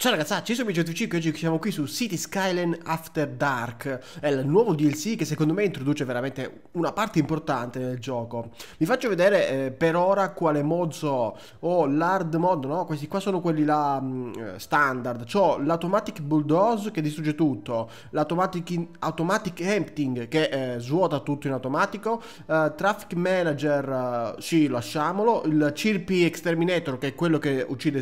Ciao ragazzacci, ah, io sono 5 e oggi siamo qui su City Skyline After Dark, è il nuovo DLC che secondo me introduce veramente una parte importante nel gioco. Vi faccio vedere eh, per ora quale mod so, ho oh, l'hard mod, no? Questi qua sono quelli là mh, mm, eh, standard, ho l'automatic bulldoze che distrugge tutto, l'automatic automatic emptying che eh, svuota tutto in automatico, eh, traffic manager, eh, sì lasciamolo, il chirpy exterminator che è quello che uccide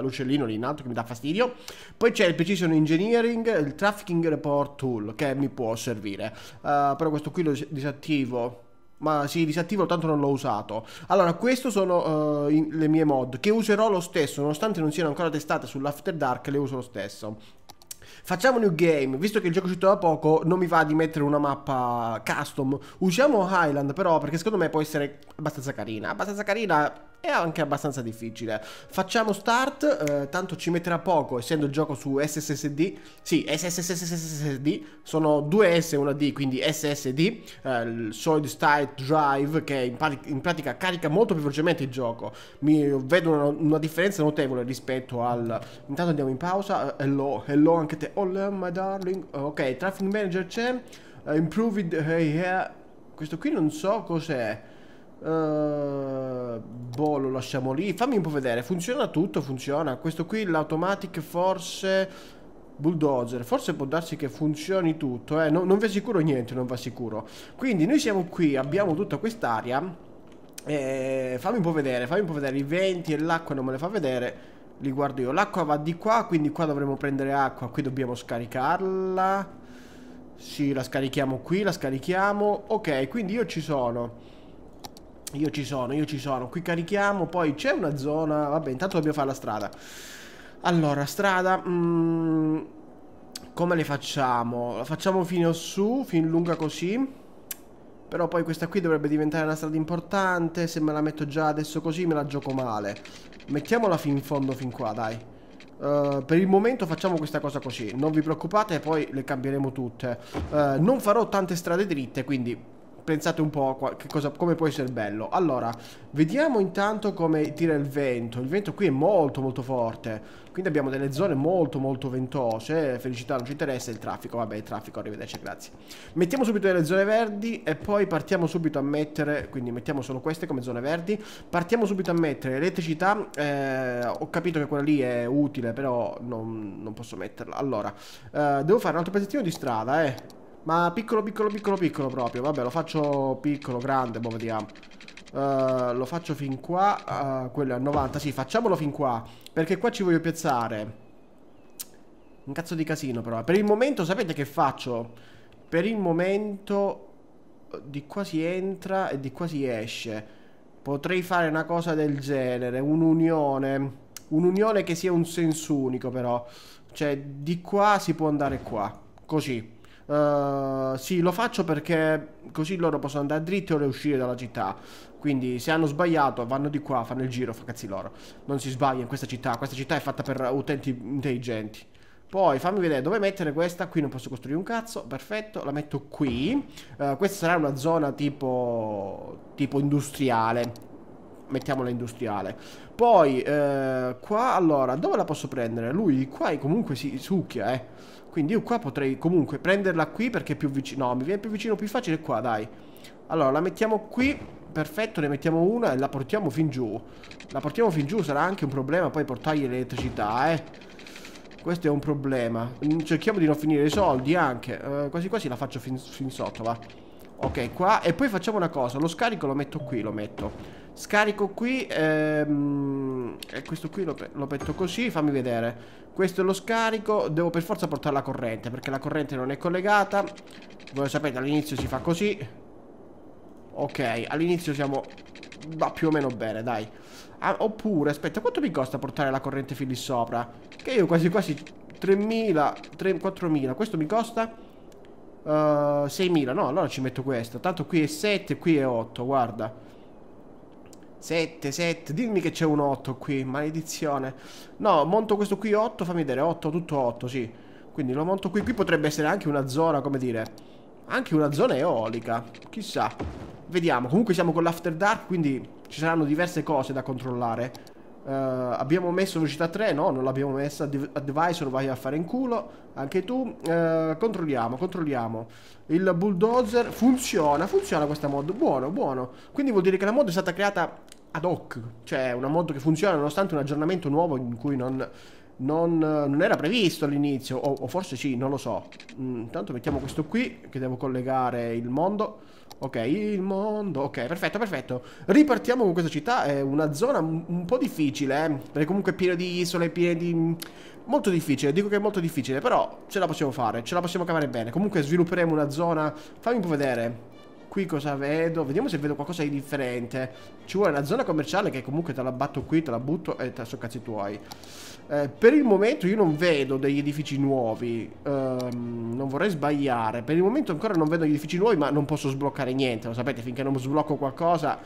l'uccellino lì in alto che mi dà fastidio, video. Poi c'è il Precision Engineering, il Trafficking Report Tool che mi può servire, uh, però questo qui lo disattivo ma si sì, disattivo tanto non l'ho usato allora queste sono uh, eh, in, le mie mod che userò lo stesso nonostante non siano ancora testate sull'After Dark le uso lo stesso Facciamo new game, visto che il gioco è uscito da poco, non mi va di mettere una mappa custom. Usiamo Highland però, perché secondo me può essere abbastanza carina. Abbastanza carina è anche abbastanza difficile. Facciamo start, eh, tanto ci metterà poco, essendo il gioco su SSD. Sì, SSSSD, sono due S e una D, quindi SSD, eh, il Solid State Drive, che in, in, pratica carica molto più velocemente il gioco. Mi vedo una, una differenza notevole rispetto al... Intanto andiamo in pausa. Eh, hello, hello anche te. Hello, my darling. Ok, Traffic Manager c'è. Uh, improved... Uh, yeah. Questo qui non so cos'è. Uh, boh, lo lasciamo lì. Fammi un po' vedere. Funziona tutto, funziona. Questo qui, l'automatic, forse... Bulldozer, forse può darsi che funzioni tutto, eh? no, non vi assicuro niente, non vi assicuro. Quindi noi siamo qui, abbiamo tutta quest'area. Eh, fammi un po' vedere, fammi un po' vedere. I venti e l'acqua non me le fa vedere. Li guardo io. L'acqua va di qua, quindi qua dovremmo prendere acqua. Qui dobbiamo scaricarla. Sì, la scarichiamo qui, la scarichiamo. Ok, quindi io ci sono. Io ci sono, io ci sono. Qui carichiamo, poi c'è una zona... Vabbè, intanto dobbiamo fare la strada. Allora, strada... Mm, come le facciamo? La facciamo fino su, fin lunga così. Però poi questa qui dovrebbe diventare una strada importante. Se me la metto già adesso così me la gioco male. Mettiamola fin in fondo, fin qua, dai. Uh, per il momento facciamo questa cosa così Non vi preoccupate, poi le cambieremo tutte uh, Non farò tante strade dritte, quindi pensate un po' che cosa, come può essere bello. Allora, vediamo intanto come tira il vento. Il vento qui è molto molto forte, quindi abbiamo delle zone molto molto ventose. Felicità, non ci interessa il traffico, vabbè il traffico, arrivederci, grazie. Mettiamo subito delle zone verdi e poi partiamo subito a mettere, quindi mettiamo solo queste come zone verdi. Partiamo subito a mettere elettricità, eh, ho capito che quella lì è utile, però non, non posso metterla. Allora, eh, devo fare un altro pezzettino di strada, eh. Ma piccolo, piccolo, piccolo, piccolo proprio. Vabbè, lo faccio piccolo, grande, boh, vediamo. Uh, lo faccio fin qua. Uh, quello è a 90. Sì, facciamolo fin qua. Perché qua ci voglio piazzare. Un cazzo di casino, però. Per il momento, sapete che faccio? Per il momento, di qua si entra e di qua si esce. Potrei fare una cosa del genere. Un'unione. Un'unione che sia un senso unico, però. Cioè, di qua si può andare qua. Così. Uh, sì, lo faccio perché così loro possono andare dritti o uscire dalla città. Quindi se hanno sbagliato vanno di qua, fanno il giro, fa cazzi loro. Non si sbaglia in questa città, questa città è fatta per utenti intelligenti. Poi fammi vedere dove mettere questa, qui non posso costruire un cazzo, perfetto, la metto qui. Uh, questa sarà una zona tipo, tipo industriale, mettiamola industriale. Poi, eh, qua, allora, dove la posso prendere? Lui qua comunque si succhia, eh. Quindi io qua potrei comunque prenderla qui perché è più vicino. No, mi viene più vicino, più facile qua, dai. Allora, la mettiamo qui. Perfetto, ne mettiamo una e la portiamo fin giù. La portiamo fin giù, sarà anche un problema poi portargli l'elettricità, eh. Questo è un problema. Mm, cerchiamo di non finire i soldi anche. Eh, quasi quasi la faccio fin, fin sotto, va. Ok, qua. E poi facciamo una cosa. Lo scarico lo metto qui, lo metto. Scarico qui ehm, eh, Questo qui lo, lo, metto così Fammi vedere Questo è lo scarico Devo per forza portare la corrente Perché la corrente non è collegata Voi lo sapete all'inizio si fa così Ok all'inizio siamo Va più o meno bene dai ah, Oppure aspetta quanto mi costa portare la corrente fin lì sopra Che io quasi quasi 3000 3, 4000 Questo mi costa uh, eh, 6000 no allora ci metto questo Tanto qui è 7 qui è 8 guarda 7, 7, dimmi che c'è un 8 qui, maledizione. No, monto questo qui 8, fammi vedere, 8, tutto 8, sì. Quindi lo monto qui, qui potrebbe essere anche una zona, come dire, anche una zona eolica, chissà. Vediamo, comunque siamo con l'After Dark, quindi ci saranno diverse cose da controllare. Uh, abbiamo messo velocità 3? No, non l'abbiamo messa. Advisor vai a fare in culo. Anche tu. Uh, controlliamo, controlliamo. Il bulldozer funziona, funziona questa mod. Buono, buono. Quindi vuol dire che la mod è stata creata ad hoc. Cioè una mod che funziona nonostante un aggiornamento nuovo in cui non non, non era previsto all'inizio, o, o, forse sì, non lo so. Mm, intanto mettiamo questo qui, che devo collegare il mondo. Ok, il mondo, ok, perfetto, perfetto. Ripartiamo con questa città, è una zona un po' difficile, eh? perché comunque è piena di isole, piena di... Mm, molto difficile, dico che è molto difficile, però ce la possiamo fare, ce la possiamo cavare bene. Comunque svilupperemo una zona... Fammi un po' vedere. Qui cosa vedo? Vediamo se vedo qualcosa di differente. Ci vuole una zona commerciale che comunque te la batto qui, te la butto e te la so cazzi tuoi. Eh, per il momento io non vedo degli edifici nuovi. Um, non vorrei sbagliare. Per il momento ancora non vedo gli edifici nuovi, ma non posso sbloccare niente. Lo sapete, finché non sblocco qualcosa,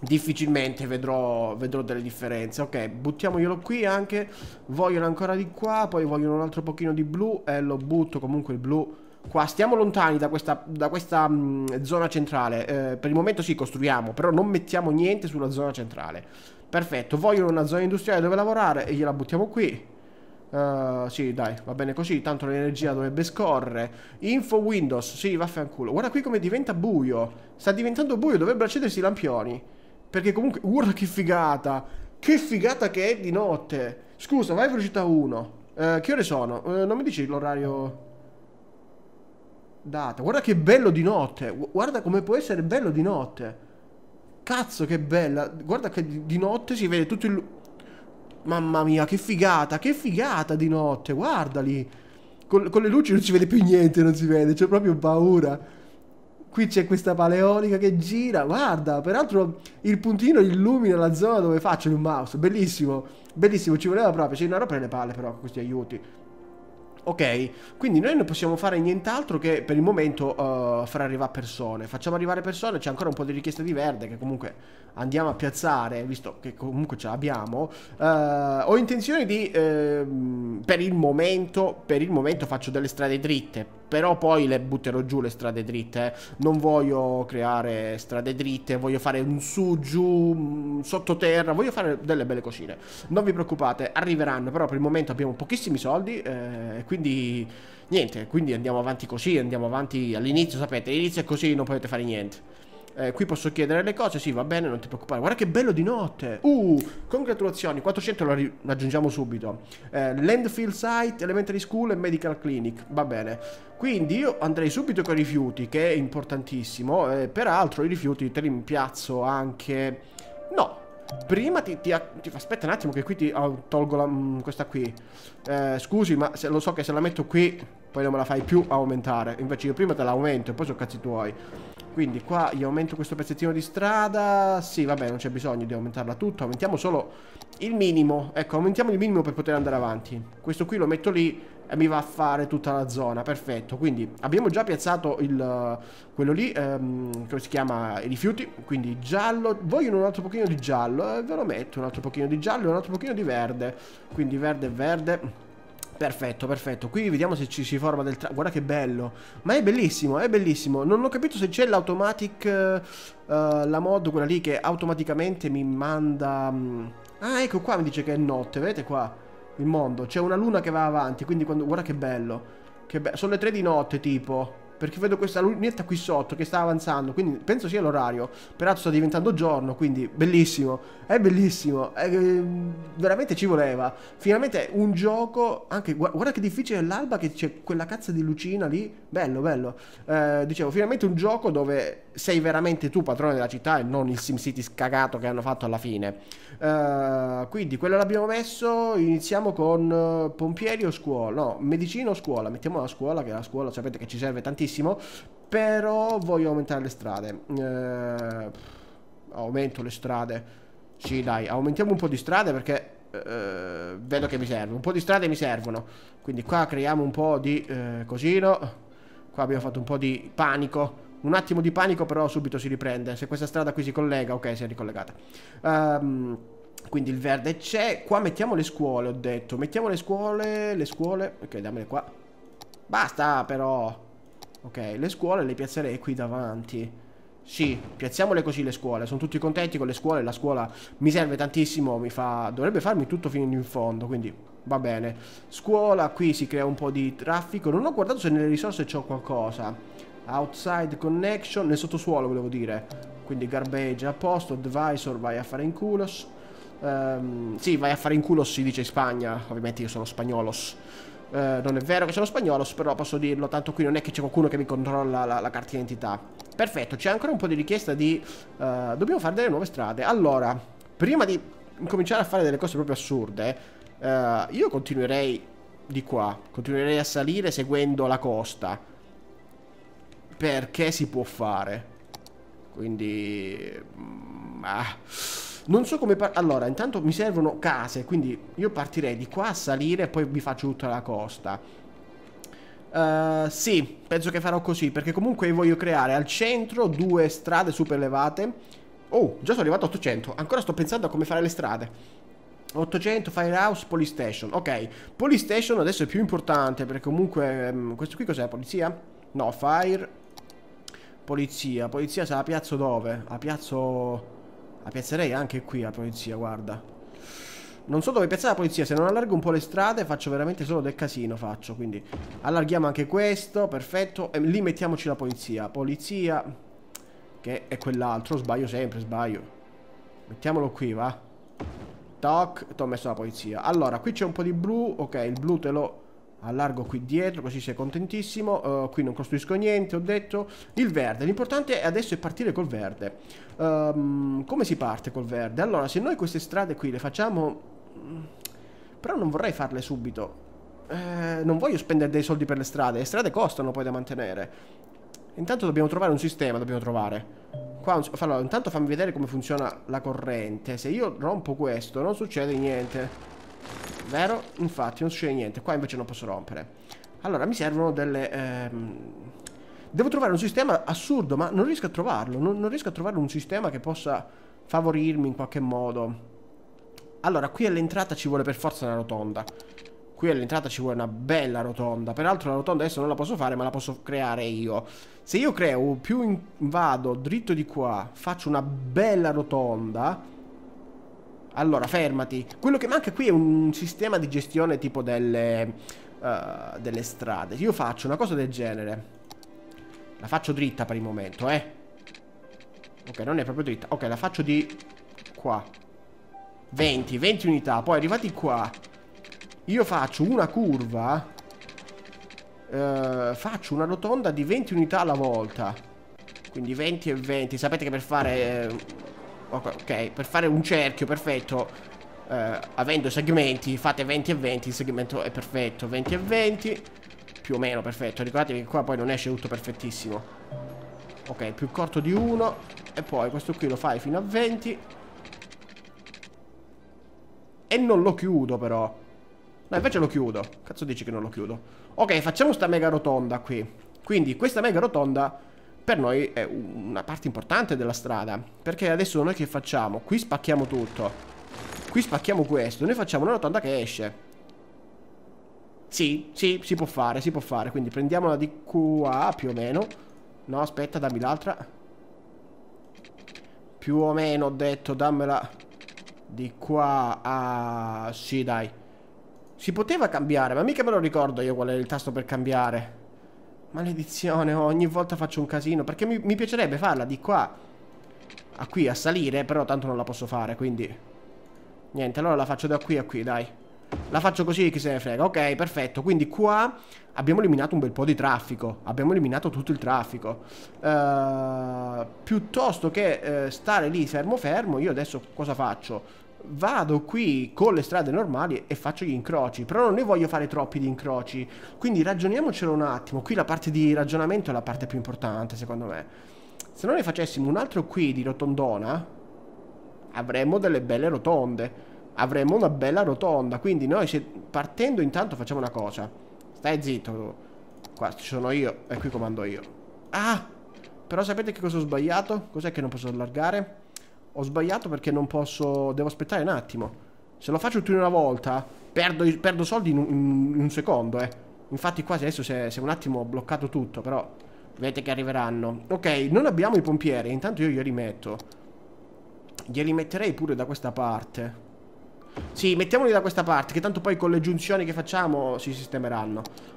difficilmente vedrò, vedrò delle differenze. Ok, buttiamoglielo qui anche. Vogliono ancora di qua, poi vogliono un altro pochino di blu e eh, lo butto comunque il blu Qua stiamo lontani da questa, da questa mh, mm, zona centrale. Eh, per il momento sì, costruiamo, però non mettiamo niente sulla zona centrale. Perfetto, vogliono una zona industriale dove lavorare e gliela buttiamo qui. Uh, sì, dai, va bene così, tanto l'energia dovrebbe scorrere. Info Windows, sì, vaffanculo. Guarda qui come diventa buio. Sta diventando buio, dovrebbero accendersi i lampioni. Perché comunque, guarda che figata. Che figata che è di notte. Scusa, vai velocità 1. Uh, eh, che ore sono? Uh, non mi dici l'orario data. Guarda che bello di notte. Guarda come può essere bello di notte. Cazzo che bella. Guarda che di notte si vede tutto il... Mamma mia, che figata, che figata di notte. Guardali. Con, con le luci non si vede più niente, non si vede. C'è proprio paura. Qui c'è questa paleolica che gira. Guarda, peraltro il puntino illumina la zona dove faccio il mouse. Bellissimo, bellissimo. Ci voleva proprio. C'è una roba le palle però, con questi aiuti. Ok, quindi noi non possiamo fare nient'altro che per il momento uh, far arrivare persone. Facciamo arrivare persone, c'è ancora un po' di richieste di verde che comunque andiamo a piazzare, visto che comunque ce l'abbiamo. Uh, ho intenzione di, uh, per il momento, per il momento faccio delle strade dritte, però poi le butterò giù le strade dritte. Eh. Non voglio creare strade dritte, voglio fare un su giù, mm, sottoterra, voglio fare delle belle cosine. Non vi preoccupate, arriveranno, però per il momento abbiamo pochissimi soldi, quindi quindi niente, quindi andiamo avanti così, andiamo avanti all'inizio, sapete, all'inizio è così, non potete fare niente. Eh, qui posso chiedere le cose, sì, va bene, non ti preoccupare. Guarda che bello di notte! Uh, congratulazioni, 400 lo raggiungiamo subito. Eh, landfill Site, Elementary School e Medical Clinic, va bene. Quindi io andrei subito con i rifiuti, che è importantissimo. Eh, peraltro i rifiuti te li impiazzo anche Prima ti, ti, ti, Aspetta un attimo che qui ti oh, tolgo la, mm, questa qui eh, Scusi ma se, lo so che se la metto qui Poi non me la fai più aumentare Invece io prima te la aumento e poi sono cazzi tuoi Quindi qua io aumento questo pezzettino di strada Sì vabbè non c'è bisogno di aumentarla tutto Aumentiamo solo il minimo Ecco aumentiamo il minimo per poter andare avanti Questo qui lo metto lì e mi va a fare tutta la zona, perfetto. Quindi abbiamo già piazzato il, quello lì, ehm, come si chiama, i rifiuti, quindi giallo, vogliono un altro pochino di giallo, eh, ve lo metto, un altro pochino di giallo e un altro pochino di verde, quindi verde e verde. Perfetto, perfetto. Qui vediamo se ci si forma del tra... Guarda che bello. Ma è bellissimo, è bellissimo. Non ho capito se c'è l'automatic... Eh, eh la mod, quella lì che automaticamente mi manda... Mm, ah, ecco qua mi dice che è notte, vedete qua? il mondo. C'è una luna che va avanti, quindi quando... guarda che bello. Che be... Sono le 3 di notte, tipo. Perché vedo questa lunetta qui sotto che sta avanzando, quindi penso sia l'orario. Peraltro sta diventando giorno, quindi bellissimo. È bellissimo, è... Ehm, veramente ci voleva. Finalmente un gioco, anche guarda che difficile è l'alba che c'è quella cazzo di lucina lì. Bello, bello. Eh, dicevo, finalmente un gioco dove sei veramente tu padrone della città e non il SimCity scagato che hanno fatto alla fine. Uh, quindi quello l'abbiamo messo, iniziamo con eh, pompieri o scuola, no, medicina o scuola, mettiamo la scuola che la scuola sapete che ci serve tantissimo, però voglio aumentare le strade. Uh, aumento le strade. Sì, dai, aumentiamo un po' di strade perché uh, vedo che mi serve, un po' di strade mi servono. Quindi qua creiamo un po' di cosino. Qua abbiamo fatto un po' di panico un attimo di panico, però subito si riprende. Se questa strada qui si collega, ok, si è ricollegata. Um, quindi il verde c'è. Qua mettiamo le scuole, ho detto. Mettiamo le scuole, le scuole. Ok, dammele qua. Basta, però. Ok, le scuole le piazzerei qui davanti. Sì, piazziamole così le scuole. Sono tutti contenti con le scuole. La scuola mi serve tantissimo. Mi fa... Dovrebbe farmi tutto fino in fondo. Quindi va bene. Scuola, qui si crea un po' di traffico. Non ho guardato se nelle risorse c'ho qualcosa. Outside connection, nel sottosuolo volevo dire. Quindi garbage a posto, advisor vai a fare in culos. Um, sì, vai a fare in culos si dice in Spagna, ovviamente io sono spagnolos. Uh, non è vero che sono spagnolo, però posso dirlo, tanto qui non è che c'è qualcuno che mi controlla la, la carta d'identità. Perfetto, c'è ancora un po' di richiesta di... Uh, dobbiamo fare delle nuove strade. Allora, prima di cominciare a fare delle cose proprio assurde, uh, io continuerei di qua, continuerei a salire seguendo la costa perché si può fare. Quindi... Mm, ah. Non so come... Allora, intanto mi servono case, quindi io partirei di qua a salire e poi vi faccio tutta la costa. Uh, sì, penso che farò così, perché comunque voglio creare al centro due strade super elevate. Oh, già sono arrivato a 800, ancora sto pensando a come fare le strade. 800, Firehouse, Police Station. Ok, Police Station adesso è più importante, perché comunque... Um, questo qui cos'è, polizia? No, Fire... Polizia. Polizia se la piazzo dove? La piazzo... La piazzerei anche qui la polizia, guarda. Non so dove piazzare la polizia. Se non allargo un po' le strade faccio veramente solo del casino, faccio. Quindi allarghiamo anche questo, perfetto. E lì mettiamoci la polizia. Polizia... Che è quell'altro. Sbaglio sempre, sbaglio. Mettiamolo qui, va. Toc. Ti ho messo la polizia. Allora, qui c'è un po' di blu. Ok, il blu te lo allargo qui dietro così sei contentissimo uh, qui non costruisco niente ho detto il verde l'importante adesso è partire col verde um, come si parte col verde allora se noi queste strade qui le facciamo mm, però non vorrei farle subito eh, non voglio spendere dei soldi per le strade le strade costano poi da mantenere intanto dobbiamo trovare un sistema dobbiamo trovare Qua, allora, intanto fammi vedere come funziona la corrente se io rompo questo non succede niente Vero? Infatti non succede niente. Qua invece non posso rompere. Allora mi servono delle... Ehm... Devo trovare un sistema assurdo, ma non riesco a trovarlo. Non, non riesco a trovare un sistema che possa favorirmi in qualche modo. Allora, qui all'entrata ci vuole per forza una rotonda. Qui all'entrata ci vuole una bella rotonda. Peraltro la rotonda adesso non la posso fare, ma la posso creare io. Se io creo più in... vado dritto di qua, faccio una bella rotonda allora, fermati. Quello che manca qui è un sistema di gestione tipo delle, uh, delle strade. Io faccio una cosa del genere. La faccio dritta per il momento, eh. Ok, non è proprio dritta. Ok, la faccio di qua. 20, 20 unità. Poi arrivati qua, io faccio una curva. Uh, faccio una rotonda di 20 unità alla volta. Quindi 20 e 20. Sapete che per fare Oh, ok, per fare un cerchio perfetto, eh, avendo segmenti, fate 20 e 20, il segmento è perfetto, 20 e 20, più o meno perfetto. Ricordatevi che qua poi non esce tutto perfettissimo. Ok, più corto di 1, e poi questo qui lo fai fino a 20. E non lo chiudo però. No, invece lo chiudo. Cazzo dici che non lo chiudo? Ok, facciamo sta mega rotonda qui. Quindi questa mega rotonda per noi è una parte importante della strada. Perché adesso noi che facciamo? Qui spacchiamo tutto. Qui spacchiamo questo. Noi facciamo una rotonda che esce. Sì, sì, si può fare, si può fare. Quindi prendiamola di qua più o meno. No, aspetta, dammi l'altra. Più o meno ho detto, dammela di qua. Ah, sì, dai. Si poteva cambiare, ma mica me lo ricordo io qual era il tasto per cambiare. Maledizione, ogni volta faccio un casino. Perché mi, mi piacerebbe farla di qua a qui, a salire, però tanto non la posso fare, quindi... Niente, allora la faccio da qui a qui, dai. La faccio così, chi se ne frega. Ok, perfetto. Quindi qua abbiamo eliminato un bel po' di traffico. Abbiamo eliminato tutto il traffico. Uh, piuttosto che uh, stare lì fermo fermo, io adesso cosa faccio? vado qui con le strade normali e faccio gli incroci, però non ne voglio fare troppi di incroci, quindi ragioniamocelo un attimo, qui la parte di ragionamento è la parte più importante secondo me. Se noi ne facessimo un altro qui di rotondona, avremmo delle belle rotonde, avremmo una bella rotonda, quindi noi se partendo intanto facciamo una cosa, stai zitto, qua ci sono io e qui comando io. Ah, però sapete che cosa ho sbagliato? Cos'è che non posso allargare? ho sbagliato perché non posso... Devo aspettare un attimo. Se lo faccio tutto in una volta, perdo, perdo soldi in un, in un, secondo, eh. Infatti quasi adesso si è un attimo ho bloccato tutto, però... Vedete che arriveranno. Ok, non abbiamo i pompieri, intanto io glieli metto. Glieli metterei pure da questa parte. Sì, mettiamoli da questa parte, che tanto poi con le giunzioni che facciamo si sistemeranno.